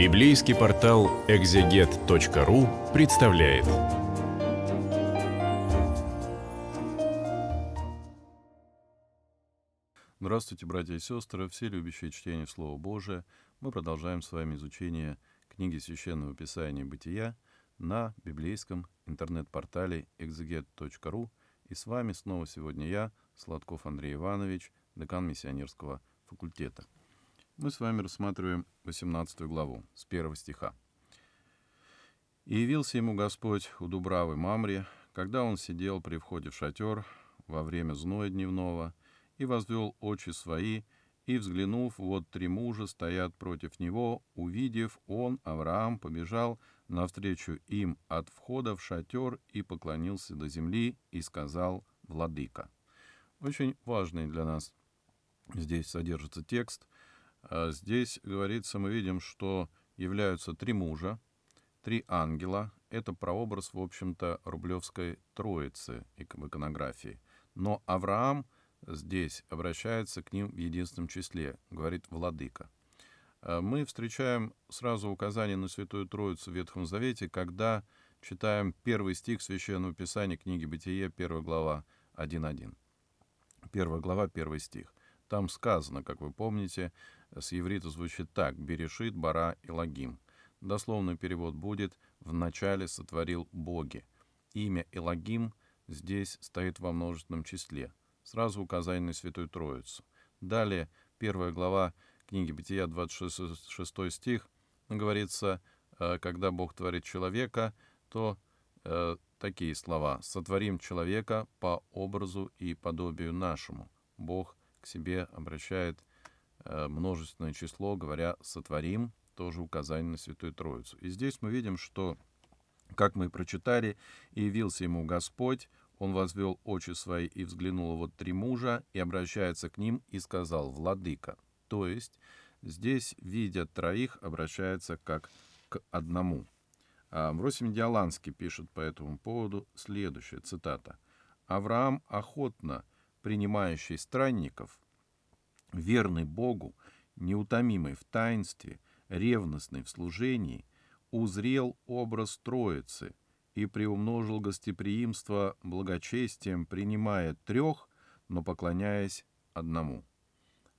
Библейский портал экзегет.ру представляет. Здравствуйте, братья и сестры, все любящие чтение Слова Божия. Мы продолжаем с вами изучение книги Священного Писания «Бытия» на библейском интернет-портале экзегет.ру. И с вами снова сегодня я, Сладков Андрей Иванович, декан миссионерского факультета. Мы с вами рассматриваем 18 главу, с 1 стиха. «И явился ему Господь у Дубравы Мамри, когда он сидел при входе в шатер во время зноя дневного, и возвел очи свои, и, взглянув, вот три мужа стоят против него, увидев, он, Авраам, побежал навстречу им от входа в шатер и поклонился до земли и сказал «Владыка». Очень важный для нас здесь содержится текст, Э, здесь говорится, мы видим, что являются три мужа, три ангела. Это прообраз, в общем-то, рублевской троицы в иконографии. Но Авраам здесь обращается к ним в единственном числе, говорит «владыка». Э, мы встречаем сразу указание на Святую Троицу в Ветхом Завете, когда читаем первый стих Священного Писания книги Бытие, первая глава 1.1. Первая глава, первый стих. Там сказано, как вы помните, с еврита звучит так «Берешит, Бара и Лагим». Дословный перевод будет «Вначале сотворил боги». Имя Элагим здесь стоит во множественном числе, сразу указание на Святую Троицу. Далее, первая глава книги Бытия, 26 стих, говорится, э, когда Бог творит человека, то э, такие слова «сотворим человека по образу и подобию нашему». Бог к себе обращает Э, множественное число, говоря «сотворим», тоже указание на Святую Троицу. И здесь мы видим, что, как мы прочитали, «И явился ему Господь, он возвел очи свои и взглянул вот три мужа, и обращается к ним и сказал «Владыка». То есть здесь, видя троих, обращается как к одному. А Мросим Диаланский пишет по этому поводу следующее, цитата. «Авраам охотно, принимающий странников, Верный Богу, неутомимый в таинстве, ревностный в служении, узрел образ Троицы и приумножил гостеприимство благочестием, принимая трех, но поклоняясь одному.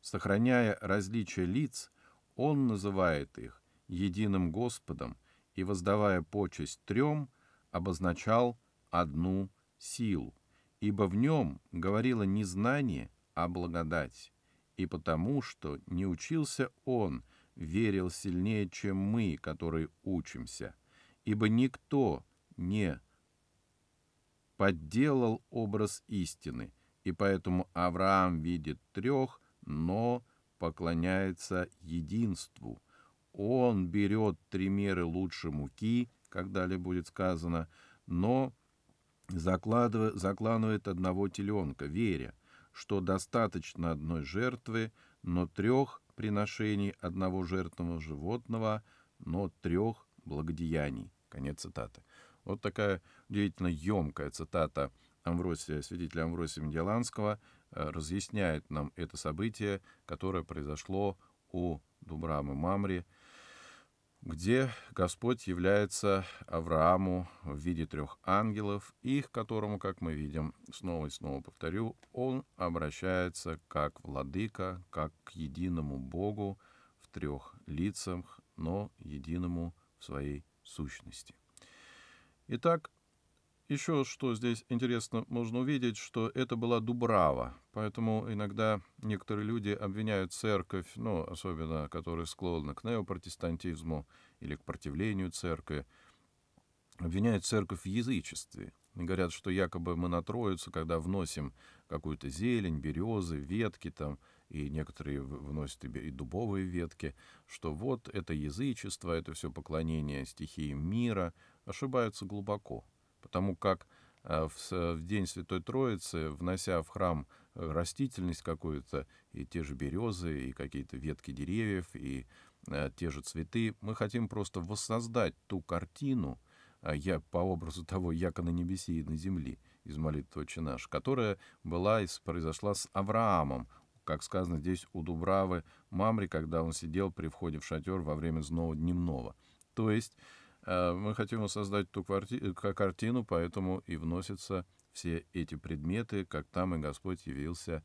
Сохраняя различия лиц, он называет их единым Господом и, воздавая почесть трем, обозначал одну силу, ибо в нем говорило не знание, а благодать и потому, что не учился он, верил сильнее, чем мы, которые учимся, ибо никто не подделал образ истины, и поэтому Авраам видит трех, но поклоняется единству. Он берет три меры лучше муки, как далее будет сказано, но закладывает, закладывает одного теленка, веря, что достаточно одной жертвы, но трех приношений одного жертвенного животного, но трех благодеяний. Конец цитаты. Вот такая удивительно емкая цитата Амвросия, свидетеля Амвросия Медиаланского, э, разъясняет нам это событие, которое произошло у Дубрамы Мамри – где Господь является Аврааму в виде трех ангелов, и к которому, как мы видим, снова и снова повторю, он обращается как владыка, как к единому Богу в трех лицах, но единому в своей сущности. Итак, еще что здесь интересно, можно увидеть, что это была Дубрава, поэтому иногда некоторые люди обвиняют церковь, ну, особенно, которая склонна к неопротестантизму или к противлению церкви, обвиняют церковь в язычестве. И говорят, что якобы мы на Троицу, когда вносим какую-то зелень, березы, ветки там, и некоторые вносят и дубовые ветки, что вот это язычество, это все поклонение стихии мира, ошибаются глубоко потому как э, э, в день Святой Троицы, внося в храм э, растительность какую-то, и те же березы, и какие-то ветки деревьев, и те же цветы, мы хотим просто воссоздать ту картину, я по образу того яко на небесе и на земле из молитвы «Отче наш», которая была и произошла с Авраамом, как сказано здесь у Дубравы Мамри, когда он сидел при входе в шатер во время зного дневного. То есть Э, мы хотим создать ту кварти... Э, картину, поэтому и вносятся все эти предметы, как там и Господь явился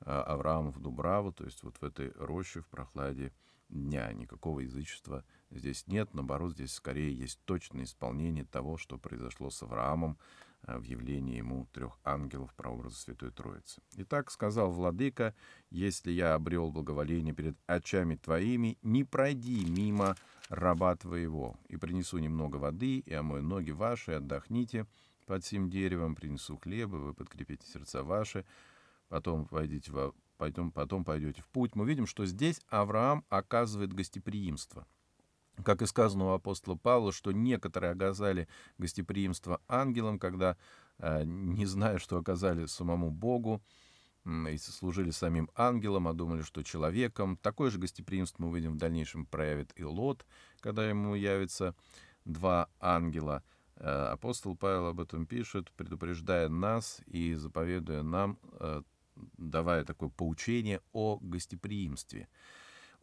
э, Аврааму в Дубраву, то есть вот в этой роще, в прохладе дня. Никакого язычества здесь нет, наоборот, здесь скорее есть точное исполнение того, что произошло с Авраамом Э, в явлении ему трех ангелов про прообраза Святой Троицы. «Итак, — сказал Владыка, — если я обрел благоволение перед очами твоими, не пройди мимо раба твоего, и принесу немного воды, и омой ноги ваши, отдохните под сим деревом, принесу хлеба, вы подкрепите сердца ваши, потом войдите во, потом, потом пойдете в путь». Мы видим, что здесь Авраам оказывает гостеприимство — как и сказано у апостола Павла, что некоторые оказали гостеприимство ангелам, когда, э, не зная, что оказали самому Богу, и служили самим ангелам, а думали, что человеком. Такое же гостеприимство мы увидим в дальнейшем проявит и Лот, когда ему явятся два ангела. Э, апостол Павел об этом пишет, предупреждая нас и заповедуя нам, э, давая такое поучение о гостеприимстве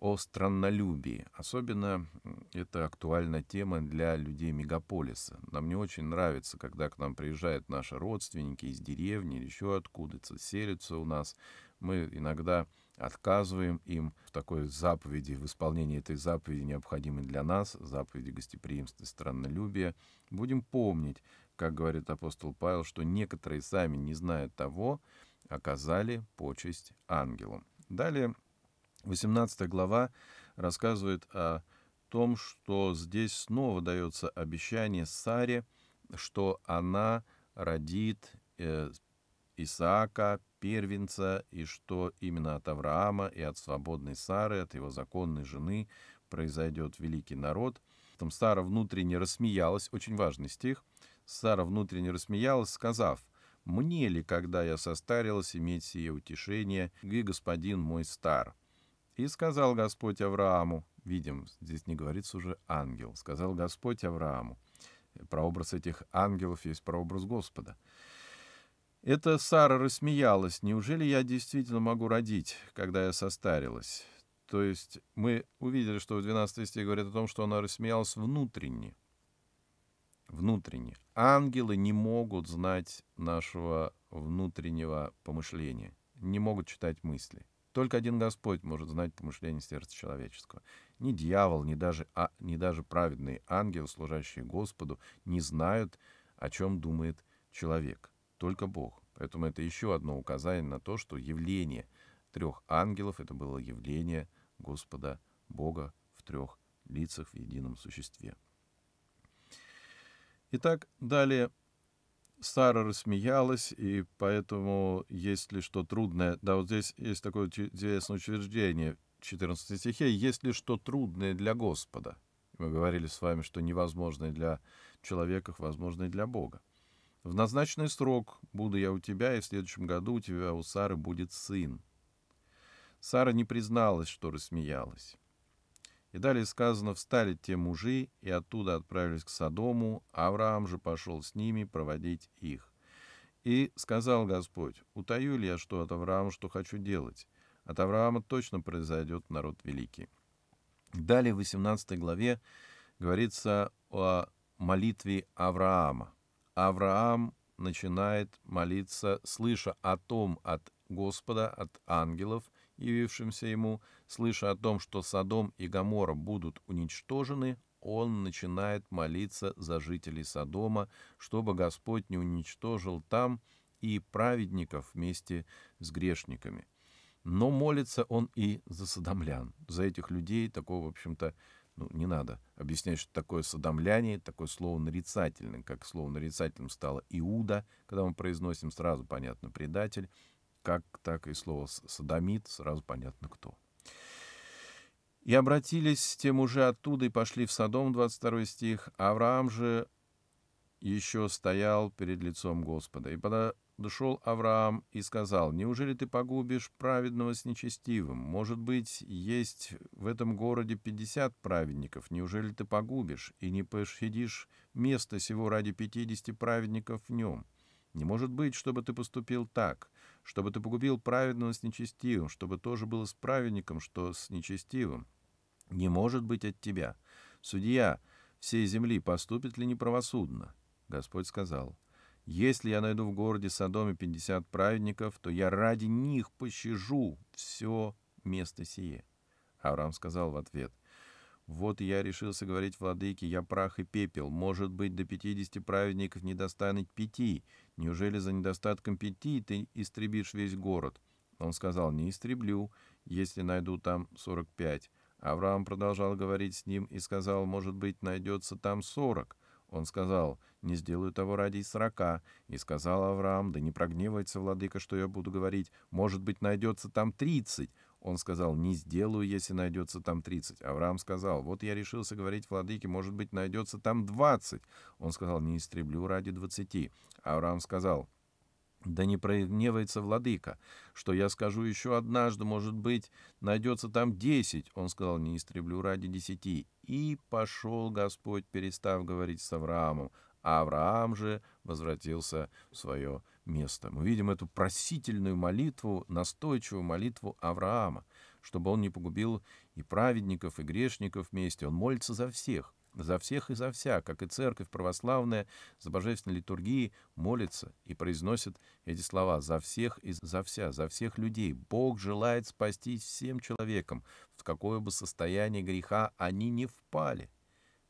о страннолюбии. Особенно это актуальна тема для людей мегаполиса. Нам не очень нравится, когда к нам приезжают наши родственники из деревни или еще откуда-то, селятся у нас. Мы иногда отказываем им в такой заповеди, в исполнении этой заповеди, необходимой для нас, заповеди гостеприимства и страннолюбия. Будем помнить, как говорит апостол Павел, что некоторые сами, не зная того, оказали почесть ангелам. Далее 18 глава рассказывает о том, что здесь снова дается обещание Саре, что она родит э, Исаака, первенца, и что именно от Авраама и от свободной Сары, от его законной жены произойдет великий народ. Там Сара внутренне рассмеялась, очень важный стих. Сара внутренне рассмеялась, сказав, «Мне ли, когда я состарилась, иметь сие утешение, и господин мой стар?» И сказал Господь Аврааму, видим, здесь не говорится уже ангел, сказал Господь Аврааму. Прообраз этих ангелов есть прообраз Господа. Это Сара рассмеялась. Неужели я действительно могу родить, когда я состарилась? То есть мы увидели, что в 12 стихе говорит о том, что она рассмеялась внутренне. Внутренне. Ангелы не могут знать нашего внутреннего помышления, не могут читать мысли. Только один Господь может знать помышление сердца человеческого. Ни дьявол, ни даже, а, ни даже праведный ангел, служащий Господу, не знают, о чем думает человек. Только Бог. Поэтому это еще одно указание на то, что явление трех ангелов — это было явление Господа Бога в трех лицах в едином существе. Итак, далее Сара рассмеялась, и поэтому, есть ли что трудное, да, вот здесь есть такое интересное учреждение в 14 стихе, ли что трудное для Господа. Мы говорили с вами, что невозможное для человека, возможное для Бога. В назначенный срок буду я у тебя, и в следующем году у тебя у Сары будет сын. Сара не призналась, что рассмеялась. И далее сказано, встали те мужи, и оттуда отправились к Содому, Авраам же пошел с ними проводить их. И сказал Господь, утаю ли я что от Авраама, что хочу делать? От Авраама точно произойдет народ великий. Далее в 18 главе говорится о молитве Авраама. Авраам начинает молиться, слыша о том от Господа, от ангелов, явившимся ему, Слыша о том, что Содом и Гомора будут уничтожены, он начинает молиться за жителей Содома, чтобы Господь не уничтожил там и праведников вместе с грешниками. Но молится он и за содомлян, за этих людей, такого, в общем-то, ну, не надо объяснять, что такое содомляне. такое слово нарицательное, как слово нарицательным стало Иуда, когда мы произносим, сразу понятно, предатель, как так и слово садомит, сразу понятно, кто. И обратились тем уже оттуда и пошли в Содом, 22 стих. Авраам же еще стоял перед лицом Господа. И подошел Авраам и сказал, «Неужели ты погубишь праведного с нечестивым? Может быть, есть в этом городе пятьдесят праведников. Неужели ты погубишь и не пощадишь место сего ради пятидесяти праведников в нем?» Не может быть, чтобы ты поступил так, чтобы ты погубил праведного с нечестивым, чтобы тоже было с праведником, что с нечестивым. Не может быть от тебя. Судья всей земли поступит ли неправосудно? Господь сказал, если я найду в городе Содоме пятьдесят праведников, то я ради них пощажу все место сие. Авраам сказал в ответ, вот я решился говорить владыке, я прах и пепел. Может быть, до пятидесяти праведников не достанет пяти. Неужели за недостатком пяти ты истребишь весь город? Он сказал, не истреблю, если найду там сорок пять. Авраам продолжал говорить с ним и сказал, может быть, найдется там сорок. Он сказал, не сделаю того ради сорока. И сказал Авраам, да не прогневается, владыка, что я буду говорить, может быть, найдется там тридцать. Он сказал, не сделаю, если найдется там 30. Авраам сказал, вот я решился говорить владыке, может быть, найдется там 20. Он сказал, не истреблю ради 20. Авраам сказал, да не прогневается владыка, что я скажу еще однажды, может быть, найдется там десять. Он сказал, не истреблю ради десяти. И пошел Господь, перестав говорить с Авраамом а Авраам же возвратился в свое место. Мы видим эту просительную молитву, настойчивую молитву Авраама, чтобы он не погубил и праведников, и грешников вместе. Он молится за всех, за всех и за вся, как и церковь православная за божественной литургией молится и произносит эти слова «за всех и за вся, за всех людей». Бог желает спасти всем человекам, в какое бы состояние греха они не впали.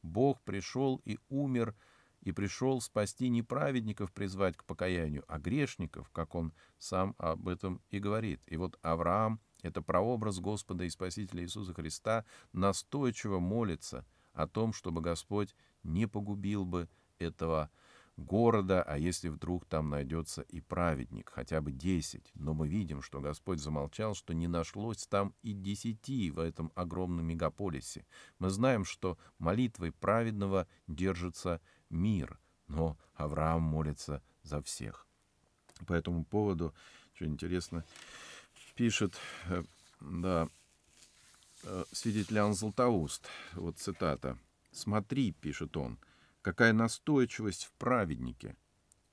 Бог пришел и умер, — и пришел спасти не праведников призвать к покаянию, а грешников, как он сам об этом и говорит. И вот Авраам, это прообраз Господа и Спасителя Иисуса Христа, настойчиво молится о том, чтобы Господь не погубил бы этого города, а если вдруг там найдется и праведник, хотя бы десять. Но мы видим, что Господь замолчал, что не нашлось там и десяти в этом огромном мегаполисе. Мы знаем, что молитвой праведного держится мир, но Авраам молится за всех. По этому поводу, что интересно, пишет, э, да, э, свидетель Иоанн Златоуст, вот цитата. «Смотри», — пишет он, — «какая настойчивость в праведнике!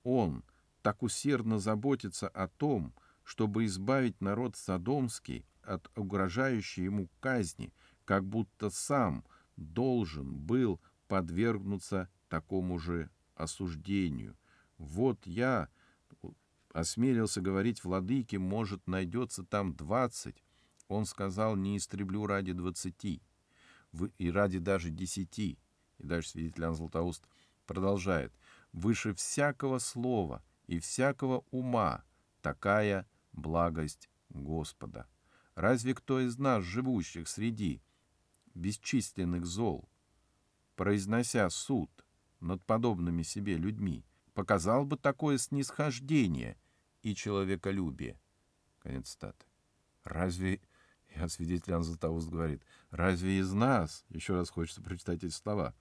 Он так усердно заботится о том, чтобы избавить народ Содомский от угрожающей ему казни, как будто сам должен был подвергнуться такому же осуждению. Вот я осмелился говорить владыке, может, найдется там двадцать. Он сказал, не истреблю ради двадцати и ради даже десяти. И дальше свидетель Иоанн Златоуст продолжает. «Выше всякого слова и всякого ума такая благость Господа. Разве кто из нас, живущих среди бесчисленных зол, произнося суд — над подобными себе людьми, показал бы такое снисхождение и человеколюбие. Конец статы. Разве, я свидетель Анзатаус говорит, разве из нас, еще раз хочется прочитать эти слова,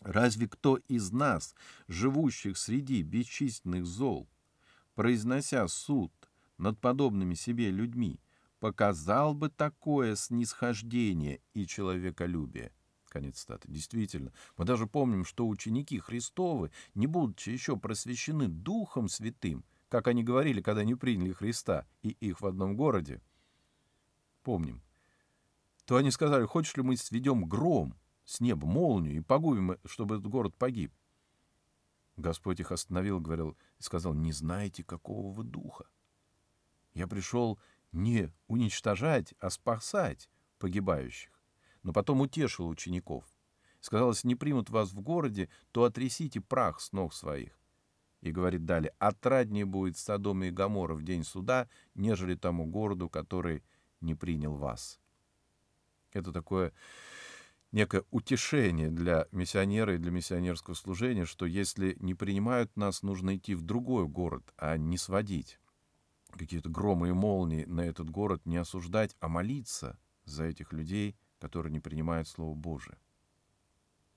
разве кто из нас, живущих среди бесчисленных зол, произнося суд над подобными себе людьми, показал бы такое снисхождение и человеколюбие? Конец цитаты. Действительно, мы даже помним, что ученики Христовы, не будучи еще просвещены Духом Святым, как они говорили, когда не приняли Христа, и их в одном городе, помним, то они сказали, хочешь ли мы сведем гром с неба, молнию, и погубим, э, чтобы этот город погиб. Господь их остановил, говорил, и сказал, не знаете, какого вы духа. Я пришел не уничтожать, а спасать погибающих но потом утешил учеников. Сказал, если не примут вас в городе, то отрисите прах с ног своих. И говорит далее, отраднее будет Содом и Гамора в день суда, нежели тому городу, который не принял вас. Это такое некое утешение для миссионера и для миссионерского служения, что если не принимают нас, нужно идти в другой город, а не сводить какие-то громы и молнии на этот город, не осуждать, а молиться за этих людей которые не принимают Слово Божие.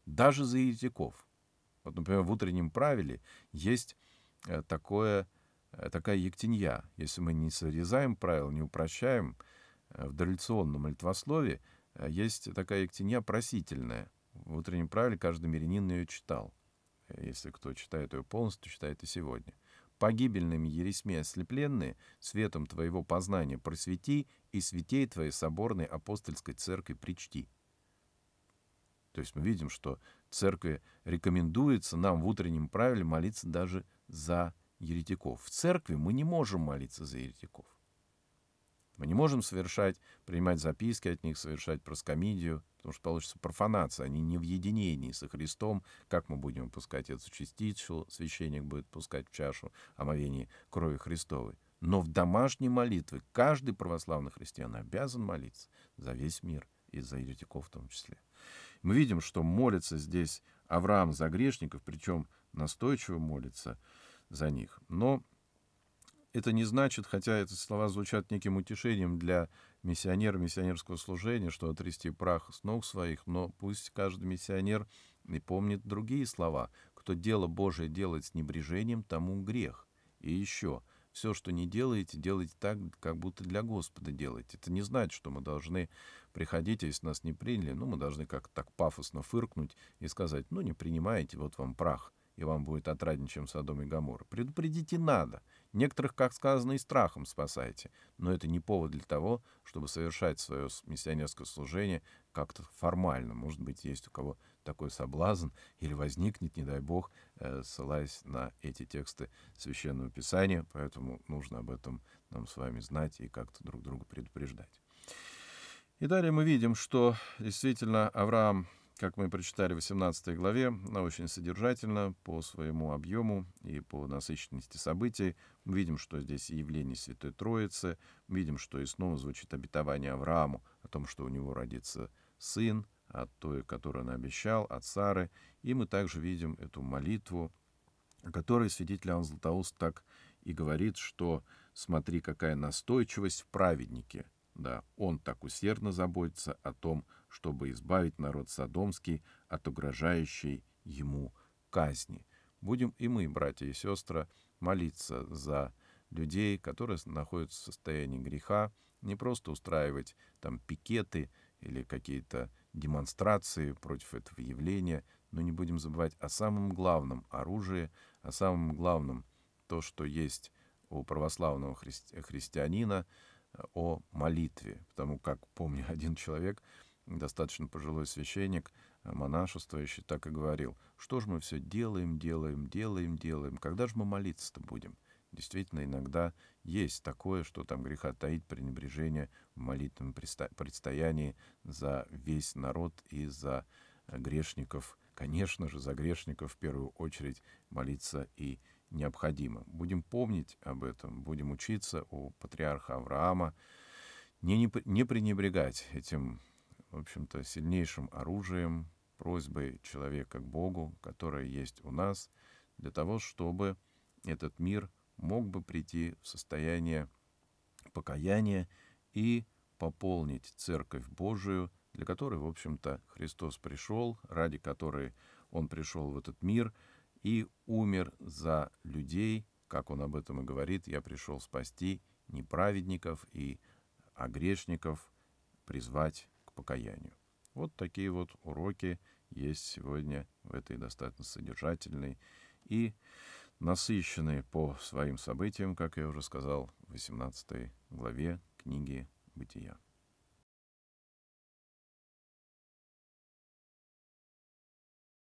Даже за еретиков. Вот, например, в утреннем правиле есть э, такое, э, такая ектенья. Если мы не срезаем правила, не упрощаем, э, в дореволюционном молитвослове есть такая ектенья просительная. В утреннем правиле каждый мирянин ее читал. Если кто читает ее полностью, читает и сегодня погибельными ересьми ослепленные, светом твоего познания просвети и святей твоей соборной апостольской церкви причти». То есть мы видим, что церкви рекомендуется нам в утреннем правиле молиться даже за еретиков. В церкви мы не можем молиться за еретиков. Мы не можем совершать, принимать записки от них, совершать проскомидию, потому что получится профанация, они не в единении со Христом, как мы будем пускать эту частицу, священник будет пускать в чашу омовение крови Христовой. Но в домашней молитве каждый православный христиан обязан молиться за весь мир и за еретиков в том числе. Мы видим, что молится здесь Авраам за грешников, причем настойчиво молится за них. Но это не значит, хотя эти слова звучат неким утешением для миссионера, миссионерского служения, что отрести прах с ног своих, но пусть каждый миссионер и помнит другие слова. Кто дело Божие делает с небрежением, тому грех. И еще, все, что не делаете, делайте так, как будто для Господа делаете. Это не значит, что мы должны приходить, а если нас не приняли, ну, мы должны как-то так пафосно фыркнуть и сказать, ну, не принимаете, вот вам прах, и вам будет отраднее, чем Содом и Гамор. Предупредите надо. Некоторых, как сказано, и страхом спасаете, но это не повод для того, чтобы совершать свое миссионерское служение как-то формально. Может быть, есть у кого такой соблазн или возникнет, не дай бог, э, ссылаясь на эти тексты Священного Писания, поэтому нужно об этом нам с вами знать и как-то друг друга предупреждать. И далее мы видим, что действительно Авраам как мы прочитали в 18 главе, она очень содержательна по своему объему и по насыщенности событий. Мы видим, что здесь явление Святой Троицы, видим, что и снова звучит обетование Аврааму о том, что у него родится сын от той, которую он обещал, от Сары. И мы также видим эту молитву, о которой свидетель Иоанн Златоуст так и говорит, что «смотри, какая настойчивость в праведнике». Да, он так усердно заботится о том, чтобы избавить народ Содомский от угрожающей ему казни. Будем и мы, братья и сестры, молиться за людей, которые находятся в состоянии греха, не просто устраивать там пикеты или какие-то демонстрации против этого явления, но не будем забывать о самом главном оружии, о самом главном то, что есть у православного христианина, э, о молитве. Потому как, помню, один человек достаточно пожилой священник, э, монашествующий, так и говорил, что же мы все делаем, делаем, делаем, делаем, когда же мы молиться-то будем? Действительно, иногда есть такое, что там греха таит пренебрежение в молитвенном предстоянии за весь народ и за э, грешников. Конечно же, за грешников в первую очередь молиться и необходимо. Будем помнить об этом, будем учиться у патриарха Авраама, не, не, не пренебрегать этим в общем-то, сильнейшим оружием просьбы человека к Богу, которая есть у нас, для того, чтобы этот мир мог бы прийти в состояние покаяния и пополнить Церковь Божию, для которой, в общем-то, Христос пришел, ради которой Он пришел в этот мир и умер за людей, как Он об этом и говорит, «Я пришел спасти неправедников и, а грешников призвать покаянию. Вот такие вот уроки есть сегодня в этой достаточно содержательной и насыщенной по своим событиям, как я уже сказал, в 18 главе книги «Бытия».